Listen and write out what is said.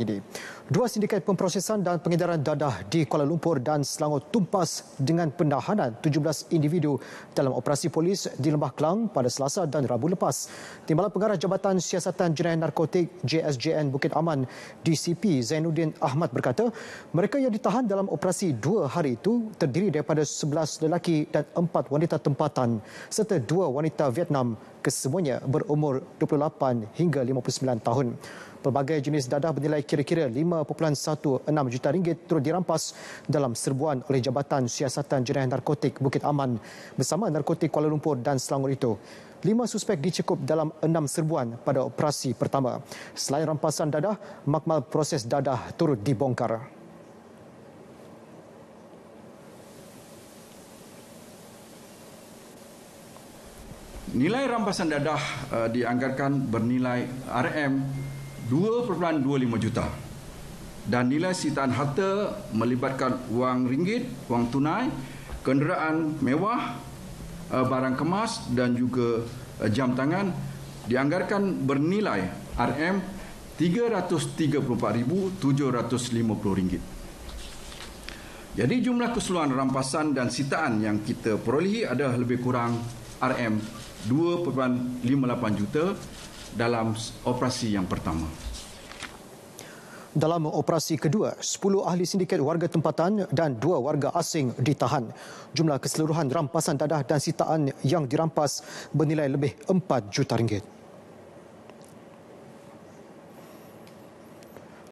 ini. Dua sindiket pemprosesan dan pengedaran dadah di Kuala Lumpur dan Selangor tumpas dengan penahanan 17 individu dalam operasi polis di Lembah Kelang pada Selasa dan Rabu lepas. Timbalan Pengarah Jabatan Siasatan Jenayah Narkotik JSJN Bukit Aman DCP Zainuddin Ahmad berkata, mereka yang ditahan dalam operasi dua hari itu terdiri daripada 11 lelaki dan 4 wanita tempatan serta dua wanita Vietnam kesemuanya berumur 28 hingga 59 tahun. Pelbagai jenis dadah bernilai kira-kira 5.16 juta ringgit turut dirampas dalam serbuan oleh Jabatan Siasatan Jenayah Narkotik Bukit Aman bersama Narkotik Kuala Lumpur dan Selangor itu. Lima suspek dicekup dalam enam serbuan pada operasi pertama. Selain rampasan dadah, makmal proses dadah turut dibongkar. Nilai rampasan dadah uh, dianggarkan bernilai RM 2.25 juta dan nilai sitaan harta melibatkan wang ringgit, wang tunai, kenderaan mewah, eh, barang kemas dan juga eh, jam tangan dianggarkan bernilai RM334,750 ringgit. Jadi jumlah keseluruhan rampasan dan sitaan yang kita perolehi adalah lebih kurang RM2.58 juta dalam operasi yang pertama. Dalam operasi kedua, 10 ahli sindiket warga tempatan dan 2 warga asing ditahan. Jumlah keseluruhan rampasan dadah dan sitaan yang dirampas bernilai lebih 4 juta ringgit.